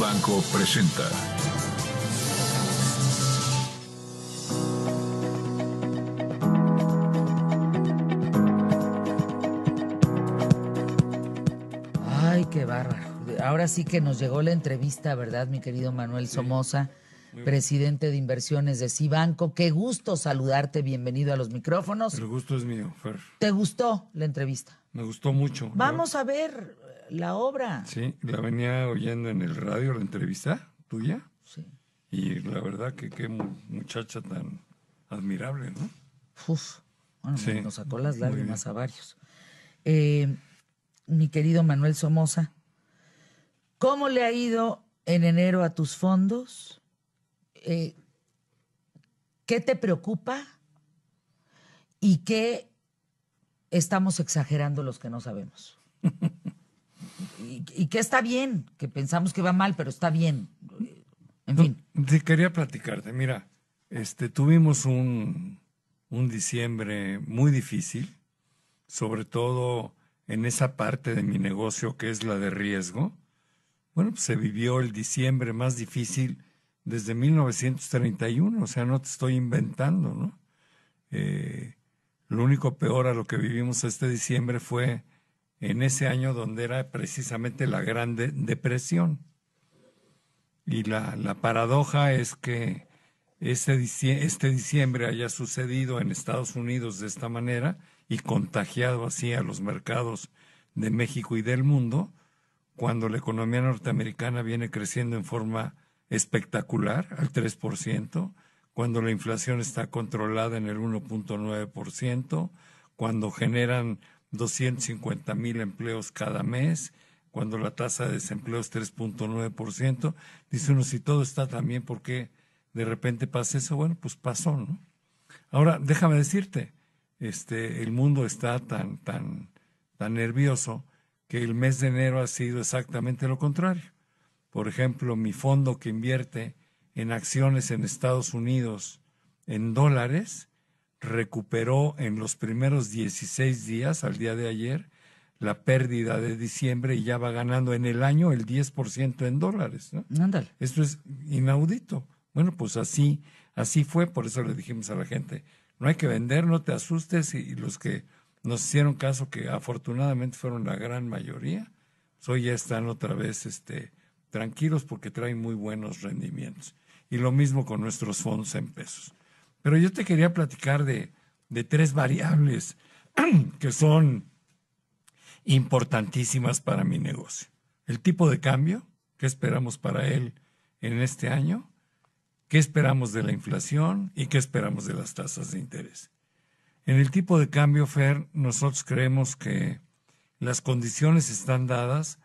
Banco presenta. Ay, qué bárbaro. Ahora sí que nos llegó la entrevista, ¿verdad, mi querido Manuel Somoza, presidente de inversiones de Cibanco? Qué gusto saludarte, bienvenido a los micrófonos. El gusto es mío, Fer. ¿Te gustó la entrevista? Me gustó mucho. Vamos a ver la obra. Sí, la venía oyendo en el radio, la entrevista tuya. Sí. Y la verdad que qué muchacha tan admirable, ¿no? Uf, bueno, nos sacó las lágrimas a varios. Eh, mi querido Manuel Somoza, ¿cómo le ha ido en enero a tus fondos? Eh, ¿Qué te preocupa? ¿Y qué estamos exagerando los que no sabemos? y, y, que está bien, que pensamos que va mal, pero está bien. En fin. Te quería platicarte, mira, este, tuvimos un, diciembre muy difícil, sobre todo en esa parte de mi negocio que es la de riesgo. Bueno, pues, se vivió el diciembre más difícil desde 1931, o sea, no te estoy inventando, ¿no? Eh, lo único peor a lo que vivimos este diciembre fue en ese año donde era precisamente la Gran Depresión. Y la, paradoja es que este diciembre, este diciembre haya sucedido en Estados Unidos de esta manera y contagiado así a los mercados de México y del mundo, cuando la economía norteamericana viene creciendo en forma espectacular, al 3%, cuando la inflación está controlada en el 1.9%, cuando generan 250 mil empleos cada mes, cuando la tasa de desempleo es 3.9%. Dice uno, si todo está también, ¿por qué de repente pasa eso? Bueno, pues pasó, ¿no? Ahora, déjame decirte, este, el mundo está tan, tan, tan nervioso que el mes de enero ha sido exactamente lo contrario. Por ejemplo, mi fondo que invierte en acciones en Estados Unidos en dólares, recuperó en los primeros 16 días, al día de ayer, la pérdida de diciembre y ya va ganando en el año el 10% en dólares. Esto es inaudito. Bueno, pues así, así fue, por eso le dijimos a la gente, no hay que vender, no te asustes, y, y los que nos hicieron caso, que afortunadamente fueron la gran mayoría, pues hoy ya están otra vez este, tranquilos porque traen muy buenos rendimientos. Y lo mismo con nuestros fondos en pesos. Pero yo te quería platicar de, tres variables que son importantísimas para mi negocio. El tipo de cambio, que esperamos para él en este año, qué esperamos de la inflación y qué esperamos de las tasas de interés. En el tipo de cambio, Fer, nosotros creemos que las condiciones están dadas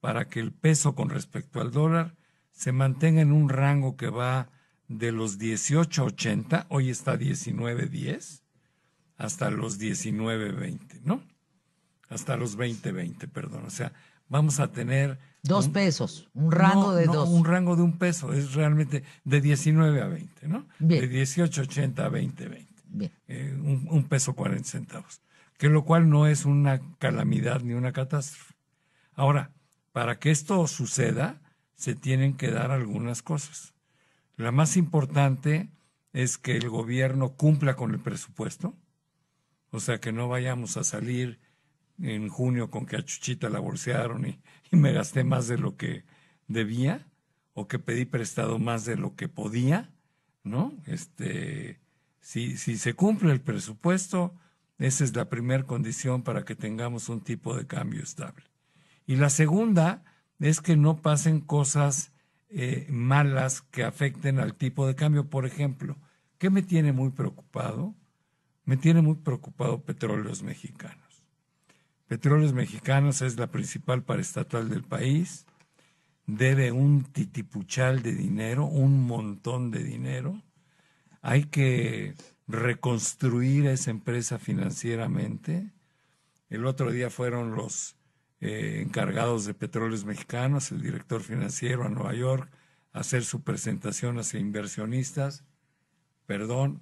para que el peso con respecto al dólar se mantenga en un rango que va de los 18.80, hoy está 19.10, hasta los 19.20, ¿no? Hasta los 20.20, perdón. O sea, vamos a tener... Dos pesos, un rango de dos. Un rango de un peso, es realmente de 19 a 20, ¿no? De 18.80 a 20.20. Bien. Eh, un, peso 40 centavos, que lo cual no es una calamidad ni una catástrofe. Ahora, para que esto suceda, se tienen que dar algunas cosas. La más importante es que el gobierno cumpla con el presupuesto, o sea, que no vayamos a salir en junio con que a Chuchita la bolsearon y, y me gasté más de lo que debía o que pedí prestado más de lo que podía, ¿no? Este, si, si se cumple el presupuesto, esa es la primera condición para que tengamos un tipo de cambio estable. Y la segunda es que no pasen cosas eh, malas que afecten al tipo de cambio. Por ejemplo, ¿qué me tiene muy preocupado? Me tiene muy preocupado petróleos mexicanos. Petróleos mexicanos es la principal paraestatal del país, debe un titipuchal de dinero, un montón de dinero. Hay que reconstruir esa empresa financieramente. El otro día fueron los eh, encargados de petróleos mexicanos, el director financiero a Nueva York, hacer su presentación hacia inversionistas. Perdón,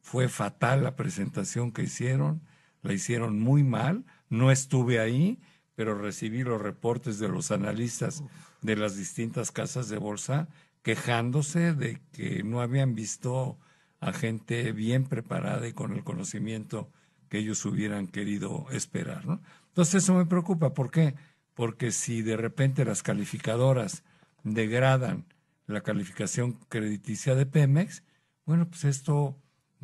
fue fatal la presentación que hicieron, la hicieron muy mal, no estuve ahí, pero recibí los reportes de los analistas de las distintas casas de bolsa quejándose de que no habían visto a gente bien preparada y con el conocimiento que ellos hubieran querido esperar. ¿no? Entonces eso me preocupa. ¿Por qué? Porque si de repente las calificadoras degradan la calificación crediticia de Pemex, bueno, pues esto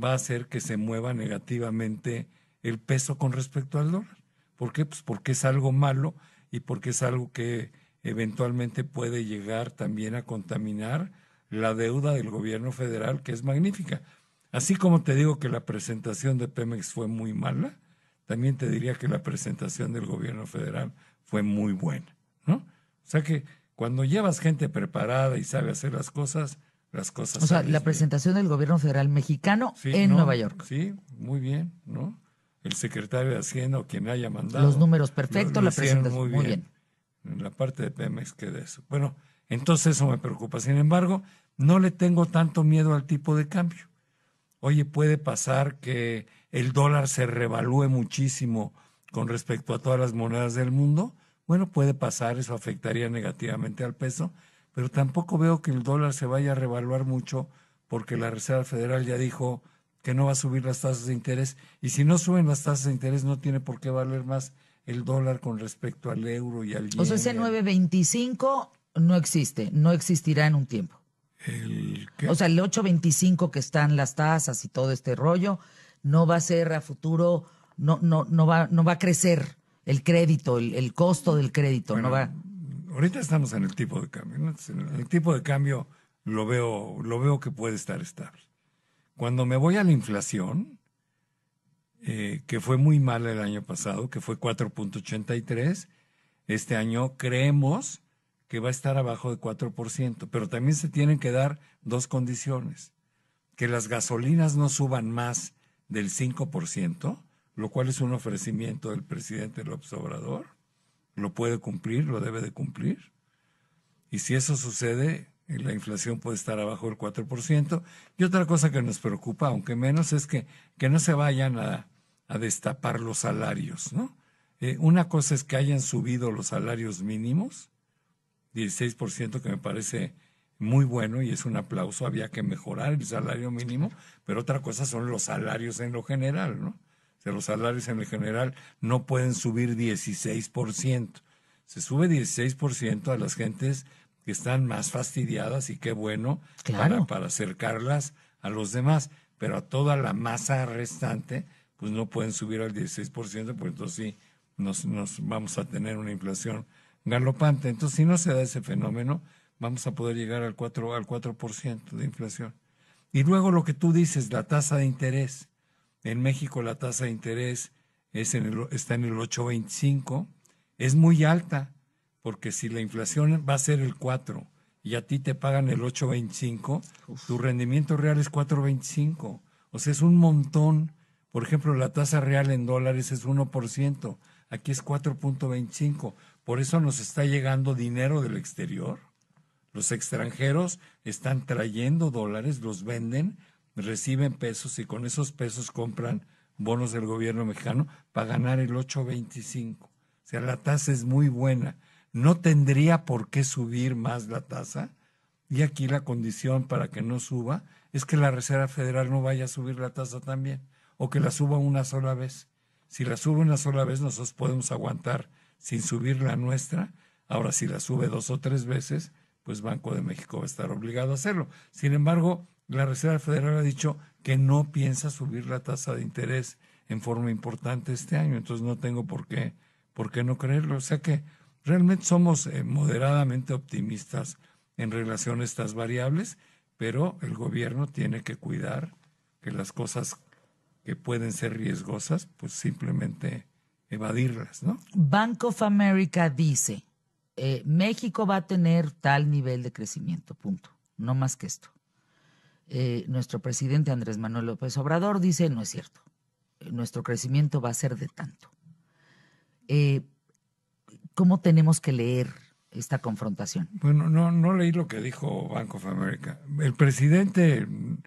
va a hacer que se mueva negativamente el peso con respecto al dólar. ¿Por qué? Pues porque es algo malo y porque es algo que eventualmente puede llegar también a contaminar la deuda del gobierno federal, que es magnífica. Así como te digo que la presentación de Pemex fue muy mala, también te diría que la presentación del gobierno federal fue muy buena, ¿no? O sea que cuando llevas gente preparada y sabe hacer las cosas, las cosas. O sea, la presentación del gobierno federal mexicano en Nueva York. Sí, muy bien, ¿no? El secretario de Hacienda o quien haya mandado. Los números perfectos, la presentación. Muy bien. muy bien. En la parte de Pemex queda eso. Bueno, entonces eso me preocupa. Sin embargo, no le tengo tanto miedo al tipo de cambio oye, puede pasar que el dólar se revalúe muchísimo con respecto a todas las monedas del mundo. Bueno, puede pasar, eso afectaría negativamente al peso, pero tampoco veo que el dólar se vaya a revaluar mucho porque la Reserva Federal ya dijo que no va a subir las tasas de interés y si no suben las tasas de interés no tiene por qué valer más el dólar con respecto al euro y al yen. O sea, ese 9.25 no existe, no existirá en un tiempo o sea, el 8.25 que están las tasas y todo este rollo, no va a ser a futuro, no, no, no, va, no va a crecer el crédito, el, costo del crédito. no va... Ahorita estamos en el tipo de cambio. El tipo de cambio lo veo, lo veo que puede estar estable. Cuando me voy a la inflación, eh, que fue muy mal el año pasado, que fue 4.83, este año creemos que va a estar abajo de 4%, pero también se tienen que dar dos condiciones, que las gasolinas no suban más del 5%, lo cual es un ofrecimiento del presidente López Obrador, lo puede cumplir, lo debe de cumplir, y si eso sucede, eh, la inflación puede estar abajo del 4%, y otra cosa que nos preocupa, aunque menos, es que, que no se vayan a, a destapar los salarios, ¿no? Eh, una cosa es que hayan subido los salarios mínimos, 16% que me parece muy bueno y es un aplauso, había que mejorar el salario mínimo, pero otra cosa son los salarios en lo general, ¿no? O sea, los salarios en lo general no pueden subir 16%. Se sube 16% a las gentes que están más fastidiadas y qué bueno para, acercarlas a los demás, pero a toda la masa restante, pues no pueden subir al 16%, pues entonces sí, nos, nos vamos a tener una inflación galopante. Entonces, si no se da ese fenómeno, vamos a poder llegar al 4%, al ciento de inflación. Y luego lo que tú dices, la tasa de interés. En México la tasa de interés es en está en el 8.25, es muy alta, porque si la inflación va a ser el 4 y a ti te pagan el 8.25, tu rendimiento real es 4.25. O sea, es un montón. Por ejemplo, la tasa real en dólares es 1%, aquí es 4.25. Por eso nos está llegando dinero del exterior. Los extranjeros están trayendo dólares, los venden, reciben pesos y con esos pesos compran bonos del gobierno mexicano para ganar el 8.25. O sea, la tasa es muy buena. No tendría por qué subir más la tasa. Y aquí la condición para que no suba es que la Reserva Federal no vaya a subir la tasa también o que la suba una sola vez. Si la sube una sola vez, nosotros podemos aguantar sin subir la nuestra. Ahora, si la sube dos o tres veces, pues Banco de México va a estar obligado a hacerlo. Sin embargo, la Reserva Federal ha dicho que no piensa subir la tasa de interés en forma importante este año, entonces no tengo por qué, por qué no creerlo. O sea que realmente somos eh, moderadamente optimistas en relación a estas variables, pero el gobierno tiene que cuidar que las cosas que pueden ser riesgosas, pues simplemente evadirlas, ¿no? Bank of America dice, eh, México va a tener tal nivel de crecimiento, punto, no más que esto. Eh, nuestro presidente Andrés Manuel López Obrador dice, no es cierto, eh, nuestro crecimiento va a ser de tanto. ¿Cómo tenemos que leer esta confrontación? Bueno, no, no leí lo que dijo Bank of America. El presidente mm,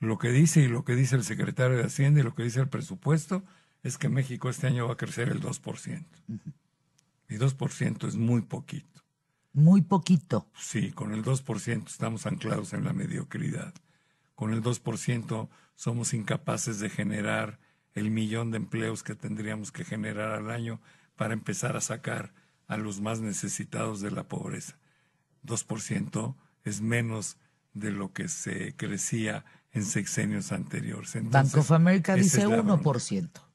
lo que dice y lo que dice el secretario de Hacienda y lo que dice el presupuesto es que México este año va a crecer el 2%. Y 2% es muy poquito. Muy poquito. Sí, con el 2% estamos anclados en la mediocridad. Con el 2% somos incapaces de generar el millón de empleos que tendríamos que generar al año para empezar a sacar a los más necesitados de la pobreza. 2% es menos de lo que se crecía en sexenios anteriores. Entonces, de América dice 1%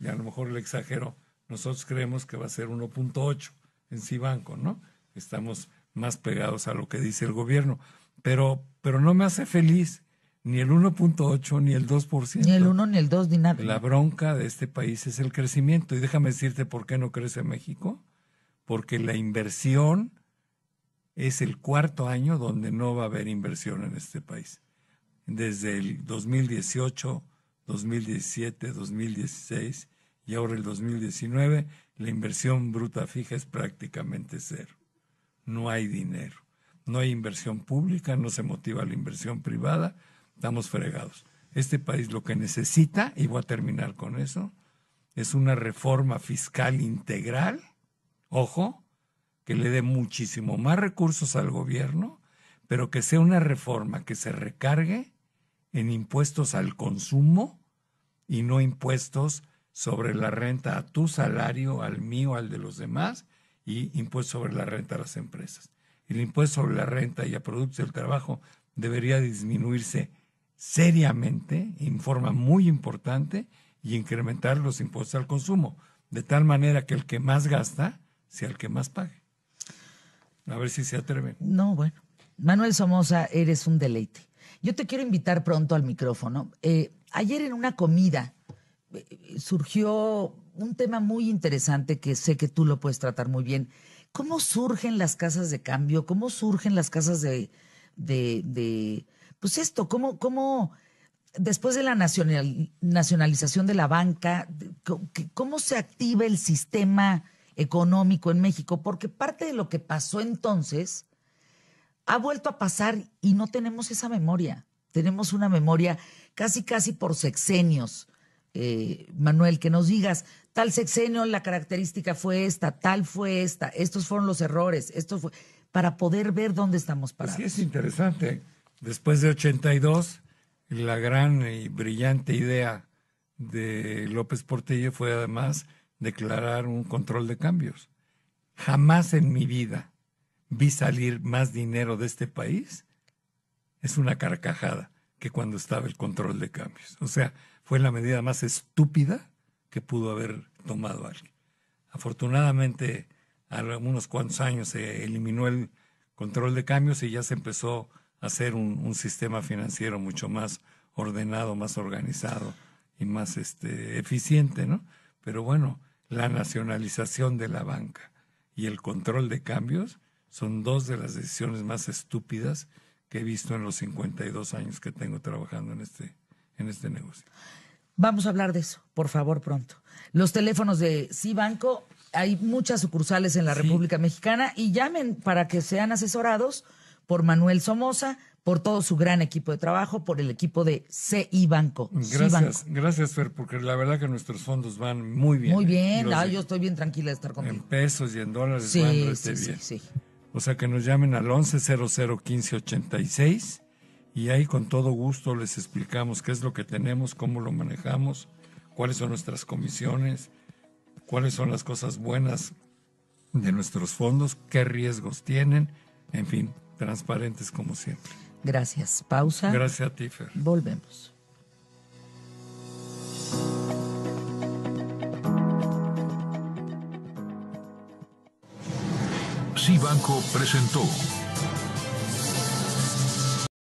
y a lo mejor le exagero, nosotros creemos que va a ser 1.8 en Cibanco, ¿no? Estamos más pegados a lo que dice el gobierno. Pero, pero no me hace feliz ni el 1.8 ni el 2%. Ni el 1 ni el 2 ni nada. La bronca de este país es el crecimiento. Y déjame decirte por qué no crece México. Porque la inversión es el cuarto año donde no va a haber inversión en este país. Desde el 2018 2017, 2016 y ahora el 2019, la inversión bruta fija es prácticamente cero. No hay dinero. No hay inversión pública, no se motiva la inversión privada, estamos fregados. Este país lo que necesita, y voy a terminar con eso, es una reforma fiscal integral, ojo, que le dé muchísimo más recursos al gobierno, pero que sea una reforma que se recargue en impuestos al consumo, y no impuestos sobre la renta a tu salario, al mío, al de los demás, y impuestos sobre la renta a las empresas. El impuesto sobre la renta y a productos del trabajo debería disminuirse seriamente, en forma muy importante, y incrementar los impuestos al consumo, de tal manera que el que más gasta sea el que más pague. A ver si se atreve. No, bueno. Manuel Somoza, eres un deleite. Yo te quiero invitar pronto al micrófono. Eh, Ayer en una comida eh, eh, surgió un tema muy interesante que sé que tú lo puedes tratar muy bien. ¿Cómo surgen las casas de cambio? ¿Cómo surgen las casas de, de, pues esto? ¿Cómo, cómo después de la nacionalización de la banca, cómo se activa el sistema económico en México? Porque parte de lo que pasó entonces ha vuelto a pasar y no tenemos esa memoria. Tenemos una memoria casi, casi por sexenios. Eh, Manuel, que nos digas, tal sexenio la característica fue esta, tal fue esta, estos fueron los errores, esto fue, para poder ver dónde estamos pues parados. Sí, es interesante. Después de 82, la gran y brillante idea de López Portillo fue además declarar un control de cambios. Jamás en mi vida vi salir más dinero de este país es una carcajada que cuando estaba el control de cambios. O sea, fue la medida más estúpida que pudo haber tomado alguien. Afortunadamente, a unos cuantos años se eliminó el control de cambios y ya se empezó a hacer un, sistema financiero mucho más ordenado, más organizado y más este, eficiente, ¿no? Pero bueno, la nacionalización de la banca y el control de cambios son dos de las decisiones más estúpidas que he visto en los 52 años que tengo trabajando en este, en este negocio. Vamos a hablar de eso, por favor, pronto. Los teléfonos de Cibanco, hay muchas sucursales en la República Mexicana y llamen para que sean asesorados por Manuel Somoza, por todo su gran equipo de trabajo, por el equipo de Cibanco. Gracias, gracias Fer, porque la verdad que nuestros fondos van muy bien. Muy ¿eh? bien, ah, yo estoy bien tranquila de estar contigo. En pesos y en dólares van sí, bien. sí, sí. O sea, que nos llamen al 11001586 y ahí con todo gusto les explicamos qué es lo que tenemos, cómo lo manejamos, cuáles son nuestras comisiones, cuáles son las cosas buenas de nuestros fondos, qué riesgos tienen, en fin, transparentes como siempre. Gracias. Pausa. Gracias a Volvemos. Banco presentó.